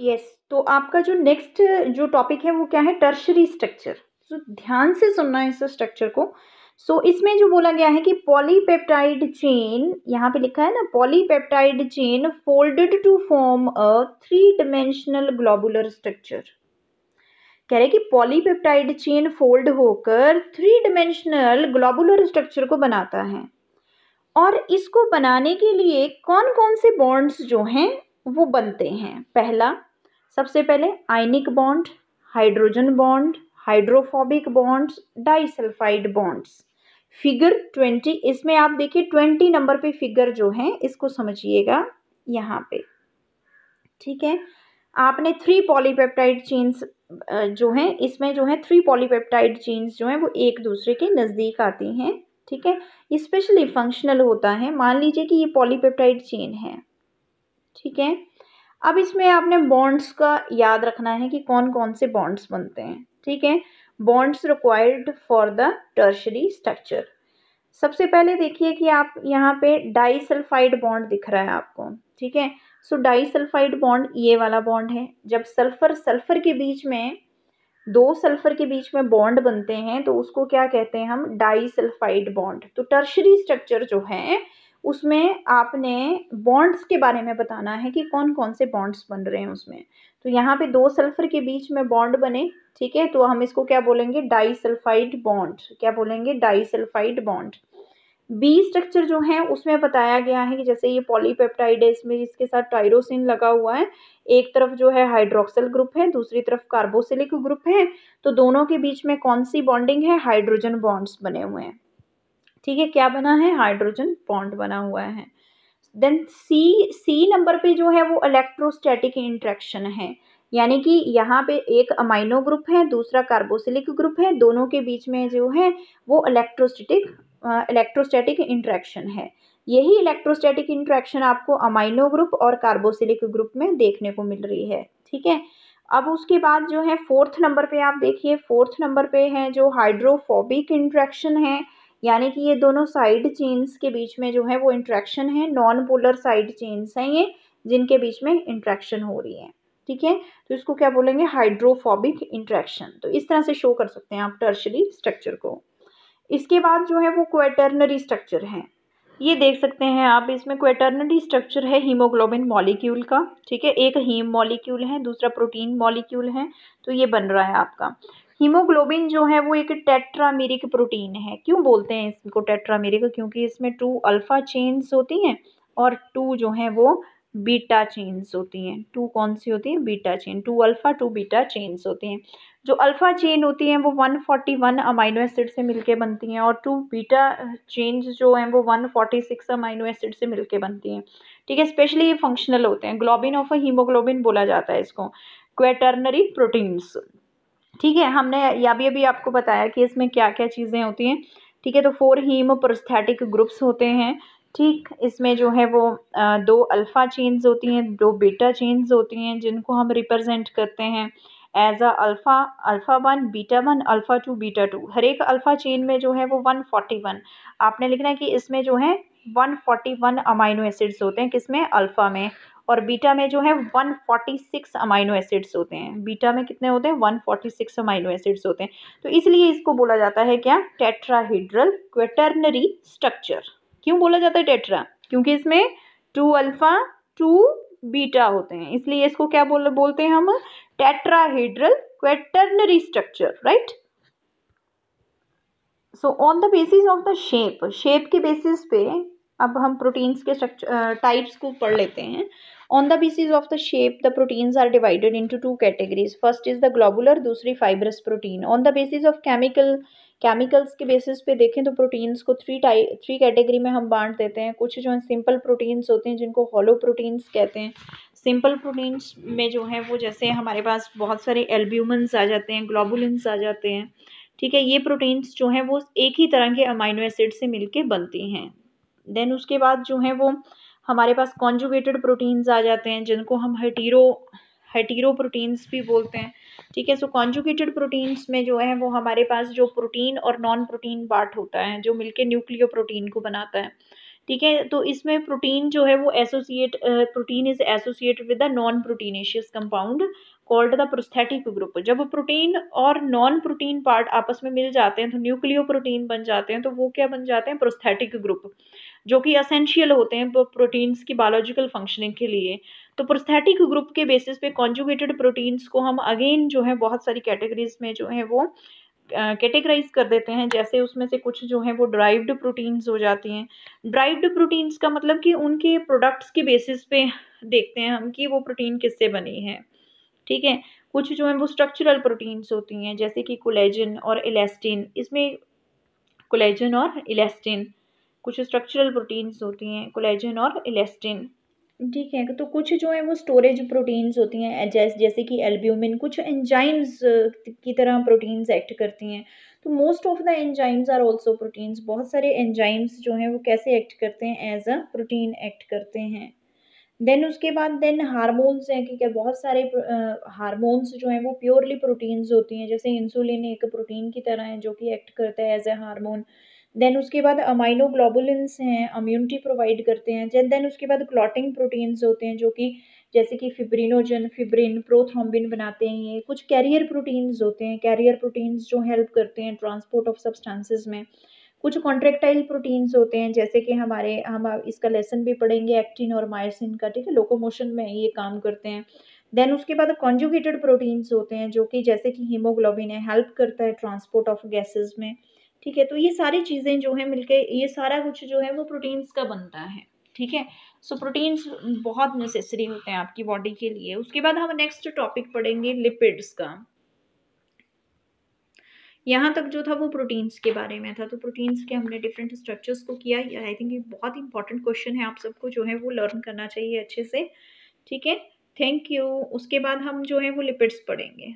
yes yes, तो आपका जो नेक्स्ट जो टॉपिक है वो क्या है टर्शरी स्ट्रक्चर सो ध्यान से सुनना है इस स्ट्रक्चर को सो so, इसमें जो बोला गया है कि पॉलीपेप्टाइड चेन यहाँ पे लिखा है ना polypeptide chain folded to form a three dimensional globular structure कह रहे कि पॉलीपेप्टाइड चेन फोल्ड होकर थ्री डिमेंशनल ग्लोबुलर स्ट्रक्चर को बनाता है और इसको बनाने के लिए कौन कौन से बॉन्ड्स जो हैं वो बनते हैं पहला सबसे पहले ionic bond hydrogen bond hydrophobic bonds disulphide bonds figure twenty इसमें आप देखिए ट्वेंटी नंबर पे फिगर जो है इसको समझिएगा यहाँ पे ठीक है आपने थ्री पॉलीपेप्टाइड चेन्स जो हैं इसमें जो है थ्री पॉलीपेप्टाइड चेन्स जो हैं वो एक दूसरे के नज़दीक आती हैं ठीक है स्पेशली फंक्शनल होता है मान लीजिए कि ये पॉलीपेप्टाइड चेन है ठीक है अब इसमें आपने बॉन्ड्स का याद रखना है कि कौन कौन से बॉन्ड्स बनते हैं ठीक है bonds required for the tertiary structure सबसे पहले देखिए कि आप यहाँ पे डाइसल्फाइड बॉन्ड दिख रहा है आपको ठीक है सो डाइसल्फाइड बॉन्ड ये वाला बॉन्ड है जब सल्फर सल्फर के बीच में दो सल्फर के बीच में बॉन्ड बनते हैं तो उसको क्या कहते हैं हम डाइसल्फाइड बॉन्ड तो टर्शरी स्ट्रक्चर जो है उसमें आपने बॉन्ड्स के बारे में बताना है कि कौन कौन से बॉन्ड्स बन रहे हैं उसमें तो यहाँ पे दो सल्फर के बीच में बॉन्ड बने ठीक है तो हम इसको क्या बोलेंगे डाइसल्फाइड बॉन्ड क्या बोलेंगे डाइसल्फाइड बॉन्ड बी स्ट्रक्चर जो है उसमें बताया गया है कि जैसे ये पॉलीपेप्टाइड है इसमें इसके साथ टायरोसिन लगा हुआ है एक तरफ जो है हाइड्रोक्सल ग्रुप है दूसरी तरफ कार्बोसिलिक ग्रुप है तो दोनों के बीच में कौन सी बॉन्डिंग है हाइड्रोजन बॉन्ड्स बने हुए हैं ठीक है क्या बना है हाइड्रोजन बॉन्ड बना हुआ है देन सी सी नंबर पे जो है वो इलेक्ट्रोस्टैटिक इंट्रैक्शन है यानी कि यहाँ पे एक अमाइनो ग्रुप है दूसरा कार्बोसिलिक ग्रुप है दोनों के बीच में जो है वो इलेक्ट्रोस्टैटिक इलेक्ट्रोस्टैटिक इंट्रैक्शन है यही इलेक्ट्रोस्टैटिक इंट्रैक्शन आपको अमाइनो ग्रुप और कार्बोसिलिक ग्रुप में देखने को मिल रही है ठीक है अब उसके बाद जो है फोर्थ नंबर पे आप देखिए फोर्थ नंबर पे है जो हाइड्रोफोबिक इंट्रैक्शन है यानी कि ये दोनों साइड चेन्स के बीच में जो है वो इंट्रैक्शन है नॉन पोलर साइड चेन्स हैं ये जिनके बीच में इंट्रैक्शन हो रही है ठीक है तो इसको क्या बोलेंगे हाइड्रोफोबिक इंट्रैक्शन तो इस तरह से शो कर सकते हैं आप टर्शरी स्ट्रक्चर को इसके बाद जो है वो क्वेटर्नरी स्ट्रक्चर है ये देख सकते हैं आप इसमें क्वेटर्नरी स्ट्रक्चर है हीमोग्लोबिन मॉलिक्यूल का ठीक है एक हीम मॉलिक्यूल है दूसरा प्रोटीन मॉलिक्यूल है तो ये बन रहा है आपका हीमोग्लोबिन जो है वो एक टेट्रामेरिक प्रोटीन है क्यों बोलते हैं इसको टेट्रामेरिक क्योंकि इसमें टू अल्फ़ा चेन्स होती हैं और टू जो है वो बीटा चेन्स होती हैं टू कौन सी होती हैं beta chain two alpha two beta chains होती हैं जो अल्फ़ा चेन होती हैं वो one forty one amino acid से मिलके बनती हैं और टू बीटा चेन्स जो हैं वो one forty six amino acid से मिलके बनती हैं ठीक है स्पेशली ये फंक्शनल होते हैं ग्लोबिन ऑफ अ हीमोग्लोबिन बोला जाता है इसको क्वेटर्नरी प्रोटीन्स ठीक है हमने या भी अभी आपको बताया कि इसमें क्या क्या चीज़ें होती हैं ठीक है तो फोर हीम प्रोस्थेटिक ग्रुप्स होते हैं ठीक इसमें जो है वो दो अल्फ़ा चेन्स होती हैं दो बीटा चेन्स होती हैं जिनको हम रिप्रेजेंट करते हैं as a alpha alpha one beta one alpha two beta two हर एक अल्फ़ा चेन में जो है वो वन फोर्टी वन आपने लिखना है कि इसमें जो है one forty one amino acids होते हैं किसमें अल्फ़ा में और बीटा में जो है 146 अमाइनो एसिड्स होते हैं बीटा में कितने होते हैं 146 अमाइनो एसिड्स होते हैं तो इसलिए इसको बोला जाता है क्या टेट्राहीड्रल क्वेटरनरी स्ट्रक्चर क्यों बोला जाता है टेट्रा क्योंकि इसमें टू अल्फ़ा टू बीटा होते हैं इसलिए इसको क्या बोल बोलते हैं हम tetrahedral quaternary structure right so on the basis of the shape shape के बेसिस पे अब हम प्रोटीन्स के टाइप्स uh, को पढ़ लेते हैं on the basis of the shape the proteins are divided into two categories first is the globular दूसरी fibrous protein on the basis of chemical chemicals के बेसिस पे देखें तो प्रोटीन्स को थ्री टाइप थ्री कैटेगरी में हम बांट देते हैं कुछ जो है सिंपल प्रोटीन्स होते हैं जिनको हॉलो प्रोटीन्स कहते हैं सिंपल प्रोटीन्स में जो है वो जैसे हमारे पास बहुत सारे एल्ब्यूमन्स आ जाते हैं ग्लोबुलन्स आ जाते हैं ठीक है ये प्रोटीन्स जो हैं वो एक ही तरह के अमाइनो एसिड से मिलके बनती हैं देन उसके बाद जो है वो हमारे पास कॉन्जुगेटेड प्रोटीन्स आ जाते हैं जिनको हम हटीरो हटीरो प्रोटीन्स भी बोलते हैं ठीक है सो कॉन्जुगेटेड प्रोटीन्स में जो है वो हमारे पास जो प्रोटीन और नॉन प्रोटीन पार्ट होता है जो मिलके न्यूक्लियो प्रोटीन को बनाता है ठीक है तो इसमें प्रोटीन जो है वो associate protein is associated with the non proteinaceous compound called the prosthetic group जब प्रोटीन और नॉन प्रोटीन पार्ट आपस में मिल जाते हैं तो न्यूक्लियो प्रोटीन बन जाते हैं तो वो क्या बन जाते हैं प्रोस्थेटिक ग्रुप जो कि असेंशियल होते हैं प्रोटीन्स की बायोलॉजिकल फंक्शनिंग के लिए तो प्रोस्थेटिक ग्रुप के बेसिस पे कॉन्जुगेटेड प्रोटीन्स को हम अगेन जो है बहुत सारी कैटेगरीज में जो है वो कैटेगराइज कर देते हैं जैसे उसमें से कुछ जो है वो ड्राइव्ड प्रोटीन्स हो जाती हैं ड्राइव्ड प्रोटीन्स का मतलब कि उनके प्रोडक्ट्स के बेसिस पे देखते हैं हम कि वो प्रोटीन किससे बनी है ठीक है कुछ जो हैं वो स्ट्रक्चरल प्रोटीन्स होती हैं जैसे कि कोलेजन और इलेस्टिन इसमें कोलेजन और इलेस्टिन कुछ स्ट्रक्चरल प्रोटीन्स होती हैं कोलेजन और इलेस्टिन ठीक है तो कुछ जो है वो स्टोरेज प्रोटीन्स होती हैं जैसे जैसे कि एल्ब्यूमिन कुछ एंजाइम्स की तरह प्रोटीन्स एक्ट करती हैं तो most of the enzymes are also proteins बहुत सारे एंजाइम्स जो हैं वो कैसे एक्ट करते हैं एज अ प्रोटीन एक्ट करते हैं देन उसके बाद देन हारमोन्स हैं क्योंकि बहुत सारे हारमोन्स जो हैं वो प्योरली प्रोटीन्स होती हैं जैसे इंसुलिन एक प्रोटीन की तरह है जो कि एक्ट करता है एज ए हारमोन देन उसके बाद अमाइनो हैं अम्यूनिटी प्रोवाइड करते हैं देन उसके बाद क्लॉटिंग प्रोटीन्स होते हैं जो कि जैसे कि फिब्रिनोजन फिब्रिन प्रोथ्रोम्बिन बनाते हैं ये कुछ कैरियर प्रोटीन्स होते हैं कैरियर प्रोटीन्स जो हेल्प करते हैं ट्रांसपोर्ट ऑफ सब्सटेंसेज में कुछ कॉन्ट्रेक्टाइल प्रोटीन्स होते हैं जैसे कि हमारे हम इसका लेसन भी पढ़ेंगे एक्टिन और मायोसिन का ठीक है लोकोमोशन में ये काम करते हैं देन उसके बाद कॉन्जुगेटेड प्रोटीन्स होते हैं जो कि जैसे कि हीमोग्लोबिन है हेल्प करता है ट्रांसपोर्ट ऑफ गैसेज में ठीक है तो ये सारी चीज़ें जो हैं मिलकर ये सारा कुछ जो है वो प्रोटीन्स का बनता है ठीक है सो प्रोटीन्स बहुत नेसेसरी होते हैं आपकी बॉडी के लिए उसके बाद हम नेक्स्ट टॉपिक पढ़ेंगे लिपिड्स का यहाँ तक जो था वो प्रोटीन्स के बारे में था तो प्रोटीन्स के हमने डिफरेंट स्ट्रक्चर्स को किया आई थिंक ये बहुत इंपॉर्टेंट क्वेश्चन है आप सबको जो है वो लर्न करना चाहिए अच्छे से ठीक है थैंक यू उसके बाद हम जो है वो लिपिड्स पढ़ेंगे